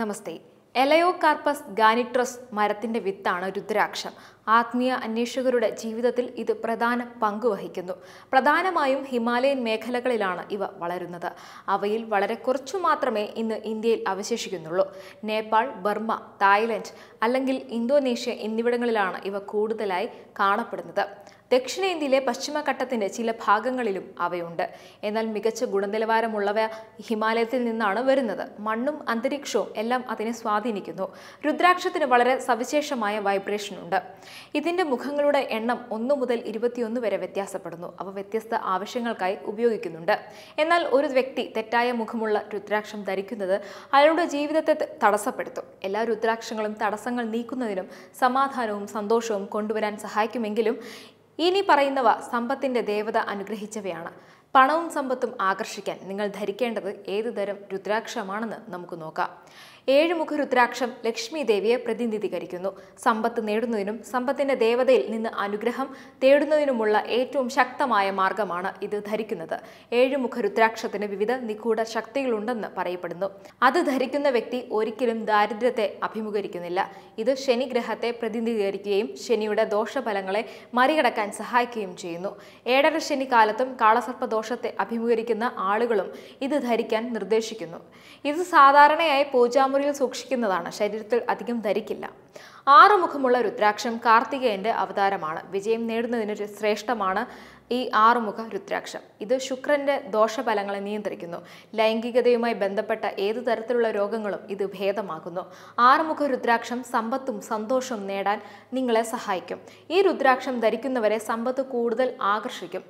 നമസ്തേ എലയോ carpus ഗാനിട്രസ് മരത്തിൻ്റെ വിത്താണ് രുദ്രാക്ഷം ആത്മീയ അന്വേഷകരുടെ ജീവിതത്തിൽ ഇത് പ്രധാന പങ്ക് വഹിക്കുന്നു പ്രധാനമായും ഹിമാലയൻ മേഖലകളിലാണ് ഇവ വളരുന്നത് അവയിൽ വളരെ കുറച്ചു മാത്രമേ ഇന്ന് ഇന്ത്യയിൽ അവശേഷിക്കുന്നുള്ളൂ നേപ്പാൾ ബർമ്മ തായ്ലൻഡ് അല്ലെങ്കിൽ ഇന്തോനേഷ്യ എന്നിവിടങ്ങളിലാണ് ഇവ കൂടുതലായി കാണപ്പെടുന്നത് ദക്ഷിണേന്ത്യയിലെ പശ്ചിമഘട്ടത്തിന്റെ ചില ഭാഗങ്ങളിലും അവയുണ്ട് എന്നാൽ മികച്ച ഗുണനിലവാരമുള്ളവ ഹിമാലയത്തിൽ നിന്നാണ് വരുന്നത് മണ്ണും അന്തരീക്ഷവും എല്ലാം അതിനെ സ്വാധീനിക്കുന്നു രുദ്രാക്ഷത്തിന് വളരെ സവിശേഷമായ വൈബ്രേഷൻ ഉണ്ട് ഇതിൻ്റെ മുഖങ്ങളുടെ എണ്ണം ഒന്ന് മുതൽ ഇരുപത്തിയൊന്ന് വരെ വ്യത്യാസപ്പെടുന്നു അവ വ്യത്യസ്ത ആവശ്യങ്ങൾക്കായി ഉപയോഗിക്കുന്നുണ്ട് എന്നാൽ ഒരു വ്യക്തി തെറ്റായ മുഖമുള്ള രുദ്രാക്ഷം ധരിക്കുന്നത് അയാളുടെ ജീവിതത്തെ തടസ്സപ്പെടുത്തും എല്ലാ രുദ്രാക്ഷങ്ങളും തടസ്സങ്ങൾ നീക്കുന്നതിനും സമാധാനവും സന്തോഷവും കൊണ്ടുവരാൻ സഹായിക്കുമെങ്കിലും ഇനി പറയുന്നവ സമ്പത്തിൻ്റെ ദേവത അനുഗ്രഹിച്ചവയാണ് പണവും സമ്പത്തും ആകർഷിക്കാൻ നിങ്ങൾ ധരിക്കേണ്ടത് ഏതുതരം രുദ്രാക്ഷമാണെന്ന് നമുക്ക് നോക്കാം ഏഴുമുഖ രുദ്രാക്ഷം ലക്ഷ്മി ദേവിയെ പ്രതിനിധീകരിക്കുന്നു സമ്പത്ത് നേടുന്നതിനും സമ്പത്തിന്റെ ദേവതയിൽ നിന്ന് അനുഗ്രഹം തേടുന്നതിനുമുള്ള ഏറ്റവും ശക്തമായ മാർഗമാണ് ഇത് ധരിക്കുന്നത് ഏഴുമുഖ രുദ്രാക്ഷത്തിന് വിവിധ നിഗൂഢ ശക്തികളുണ്ടെന്ന് പറയപ്പെടുന്നു അത് ധരിക്കുന്ന വ്യക്തി ഒരിക്കലും ദാരിദ്ര്യത്തെ അഭിമുഖീകരിക്കുന്നില്ല ഇത് ശനി ഗ്രഹത്തെ പ്രതിനിധീകരിക്കുകയും ശനിയുടെ ദോഷഫലങ്ങളെ മറികടക്കാൻ സഹായിക്കുകയും ചെയ്യുന്നു ഏഴര ശനി കാലത്തും കാളസർപ്പ ദോഷത്തെ അഭിമുഖീകരിക്കുന്ന ആളുകളും ഇത് ധരിക്കാൻ നിർദ്ദേശിക്കുന്നു ഇത് സാധാരണയായി പൂജാ തിരുമുറിയിൽ സൂക്ഷിക്കുന്നതാണ് ശരീരത്തിൽ അധികം ധരിക്കില്ല ആറുമുഖമുള്ള രുദ്രാക്ഷം കാർത്തികേയന്റെ അവതാരമാണ് വിജയം നേടുന്നതിന് ശ്രേഷ്ഠമാണ് ഈ ആറുമുഖ രുദ്രാക്ഷം ഇത് ശുക്രന്റെ ദോഷഫലങ്ങളെ നിയന്ത്രിക്കുന്നു ലൈംഗികതയുമായി ബന്ധപ്പെട്ട ഏതു തരത്തിലുള്ള രോഗങ്ങളും ഇത് ഭേദമാക്കുന്നു ആറുമുഖ രുദ്രാക്ഷം സമ്പത്തും സന്തോഷവും നേടാൻ നിങ്ങളെ സഹായിക്കും ഈ രുദ്രാക്ഷം ധരിക്കുന്നവരെ സമ്പത്ത് കൂടുതൽ ആകർഷിക്കും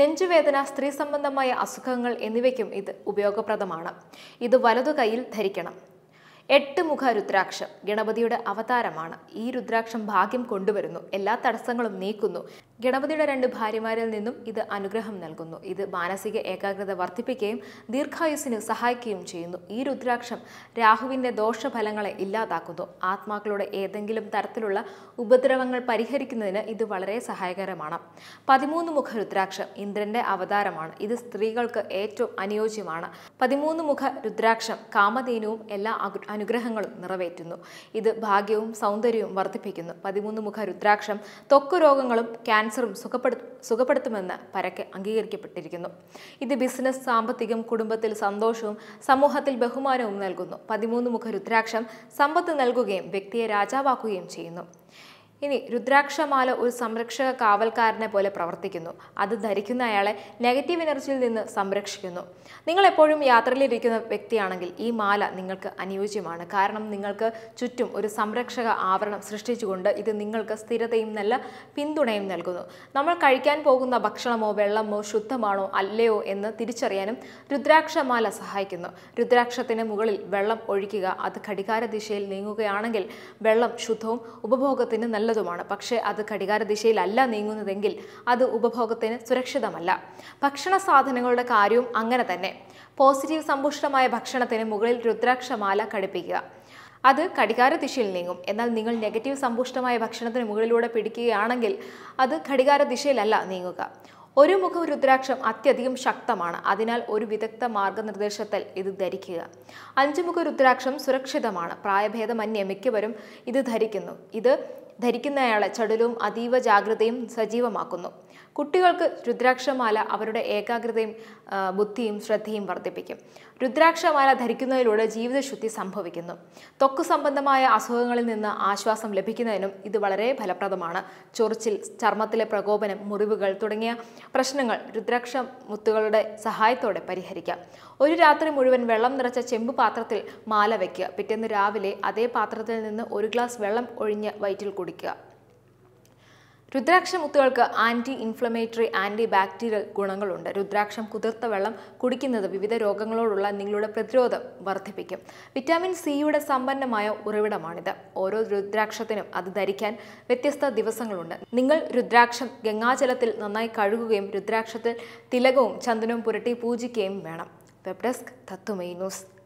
നെഞ്ചുവേദന സ്ത്രീ സംബന്ധമായ അസുഖങ്ങൾ എന്നിവയ്ക്കും ഇത് ഉപയോഗപ്രദമാണ് ഇത് വലതു കൈയിൽ ധരിക്കണം എട്ട് മുഖ രുദ്രാക്ഷം ഗണപതിയുടെ അവതാരമാണ് ഈ രുദ്രാക്ഷം ഭാഗ്യം കൊണ്ടുവരുന്നു എല്ലാ തടസ്സങ്ങളും നീക്കുന്നു ഗണപതിയുടെ രണ്ട് ഭാര്യമാരിൽ നിന്നും ഇത് അനുഗ്രഹം നൽകുന്നു ഇത് മാനസിക ഏകാഗ്രത വർദ്ധിപ്പിക്കുകയും ദീർഘായുസിന് സഹായിക്കുകയും ചെയ്യുന്നു ഈ രുദ്രാക്ഷം രാഹുവിൻ്റെ ദോഷഫലങ്ങളെ ഇല്ലാതാക്കുന്നു ആത്മാക്കളുടെ ഏതെങ്കിലും തരത്തിലുള്ള ഉപദ്രവങ്ങൾ പരിഹരിക്കുന്നതിന് ഇത് വളരെ സഹായകരമാണ് പതിമൂന്ന് മുഖ രുദ്രാക്ഷം ഇന്ദ്രന്റെ അവതാരമാണ് ഇത് സ്ത്രീകൾക്ക് ഏറ്റവും അനുയോജ്യമാണ് പതിമൂന്ന് മുഖ രുദ്രാക്ഷം കാമധീനവും എല്ലാ അനുഗ്രഹങ്ങളും നിറവേറ്റുന്നു ഇത് ഭാഗ്യവും സൗന്ദര്യവും വർദ്ധിപ്പിക്കുന്നു പതിമൂന്ന് മുഖ രുദ്രാക്ഷം ത്വക്ക് രോഗങ്ങളും ക്യാൻസർ ക്യാൻസറും സുഖപ്പെടു സുഖപ്പെടുത്തുമെന്ന് പരക്കെ അംഗീകരിക്കപ്പെട്ടിരിക്കുന്നു ഇത് ബിസിനസ് സാമ്പത്തികം കുടുംബത്തിൽ സന്തോഷവും സമൂഹത്തിൽ ബഹുമാനവും നൽകുന്നു പതിമൂന്ന് മുഖ രുദ്രാക്ഷം സമ്പത്ത് നൽകുകയും വ്യക്തിയെ രാജാവാക്കുകയും ചെയ്യുന്നു ഇനി രുദ്രാക്ഷമാല ഒരു സംരക്ഷക കാവൽക്കാരനെ പോലെ പ്രവർത്തിക്കുന്നു അത് ധരിക്കുന്ന അയാളെ നെഗറ്റീവ് എനർജിയിൽ നിന്ന് സംരക്ഷിക്കുന്നു നിങ്ങൾ എപ്പോഴും യാത്രയിലിരിക്കുന്ന വ്യക്തിയാണെങ്കിൽ ഈ മാല നിങ്ങൾക്ക് അനുയോജ്യമാണ് കാരണം നിങ്ങൾക്ക് ചുറ്റും ഒരു സംരക്ഷക ആവരണം സൃഷ്ടിച്ചുകൊണ്ട് ഇത് നിങ്ങൾക്ക് സ്ഥിരതയും നല്ല പിന്തുണയും നൽകുന്നു നമ്മൾ കഴിക്കാൻ പോകുന്ന ഭക്ഷണമോ വെള്ളമോ ശുദ്ധമാണോ അല്ലയോ എന്ന് തിരിച്ചറിയാനും രുദ്രാക്ഷമാല സഹായിക്കുന്നു രുദ്രാക്ഷത്തിന് മുകളിൽ വെള്ളം ഒഴിക്കുക അത് ഘടികാര ദിശയിൽ നീങ്ങുകയാണെങ്കിൽ വെള്ളം ശുദ്ധവും ഉപഭോഗത്തിന് നല്ല നല്ലതുമാണ് പക്ഷേ അത് ഘടികാരദിശയിലല്ല നീങ്ങുന്നതെങ്കിൽ അത് ഉപഭോഗത്തിന് സുരക്ഷിതമല്ല ഭക്ഷണ സാധനങ്ങളുടെ കാര്യവും അങ്ങനെ തന്നെ പോസിറ്റീവ് സമ്പുഷ്ടമായ ഭക്ഷണത്തിന് മുകളിൽ രുദ്രാക്ഷമാല ഘടിപ്പിക്കുക അത് ഘടികാര ദിശയിൽ നീങ്ങും എന്നാൽ നിങ്ങൾ നെഗറ്റീവ് സമ്പുഷ്ടമായ ഭക്ഷണത്തിന് മുകളിലൂടെ പിടിക്കുകയാണെങ്കിൽ അത് ഘടികാര ദിശയിലല്ല നീങ്ങുക ഒരു മുഖം രുദ്രാക്ഷം അത്യധികം ശക്തമാണ് അതിനാൽ ഒരു വിദഗ്ധ മാർഗനിർദ്ദേശത്തിൽ ഇത് ധരിക്കുക അഞ്ചു മുഖ രുദ്രാക്ഷം സുരക്ഷിതമാണ് പ്രായഭേദമന്യ മിക്കവരും ഇത് ധരിക്കുന്നു ഇത് ധരിക്കുന്നയാളെ ചടുലവും അതീവ ജാഗ്രതയും സജീവമാക്കുന്നു കുട്ടികൾക്ക് രുദ്രാക്ഷമാല അവരുടെ ഏകാഗ്രതയും ബുദ്ധിയും ശ്രദ്ധയും വർദ്ധിപ്പിക്കും രുദ്രാക്ഷമാല ധരിക്കുന്നതിലൂടെ ജീവിതശുദ്ധി സംഭവിക്കുന്നു ത്വക്ക് സംബന്ധമായ അസുഖങ്ങളിൽ നിന്ന് ആശ്വാസം ലഭിക്കുന്നതിനും ഇത് വളരെ ഫലപ്രദമാണ് ചൊറിച്ചിൽ ചർമ്മത്തിലെ പ്രകോപനം മുറിവുകൾ തുടങ്ങിയ പ്രശ്നങ്ങൾ രുദ്രാക്ഷ മുത്തുകളുടെ സഹായത്തോടെ പരിഹരിക്കാം ഒരു രാത്രി മുഴുവൻ വെള്ളം നിറച്ച ചെമ്പ് പാത്രത്തിൽ മാല വയ്ക്കുക പിറ്റേന്ന് രാവിലെ അതേ പാത്രത്തിൽ നിന്ന് ഒരു ഗ്ലാസ് വെള്ളം ഒഴിഞ്ഞ് വയറ്റിൽ കുടിക്കുക മുത്തുകൾക്ക് ആൻറ്റി ഇൻഫ്ലമേറ്ററി ആൻറ്റി ബാക്ടീരിയൽ ഗുണങ്ങളുണ്ട് രുദ്രാക്ഷം കുതിർത്ത വെള്ളം കുടിക്കുന്നത് വിവിധ രോഗങ്ങളോടുള്ള നിങ്ങളുടെ പ്രതിരോധം വർദ്ധിപ്പിക്കും വിറ്റാമിൻ സിയുടെ സമ്പന്നമായ ഉറവിടമാണിത് ഓരോ രുദ്രാക്ഷത്തിനും അത് ധരിക്കാൻ വ്യത്യസ്ത ദിവസങ്ങളുണ്ട് നിങ്ങൾ രുദ്രാക്ഷം ഗംഗാജലത്തിൽ നന്നായി കഴുകുകയും രുദ്രാക്ഷത്തിൽ തിലകവും ചന്ദനവും പുരട്ടി പൂജിക്കുകയും വേണം വെബ് ഡെസ്ക് തത്തുമൈ ന്യൂസ്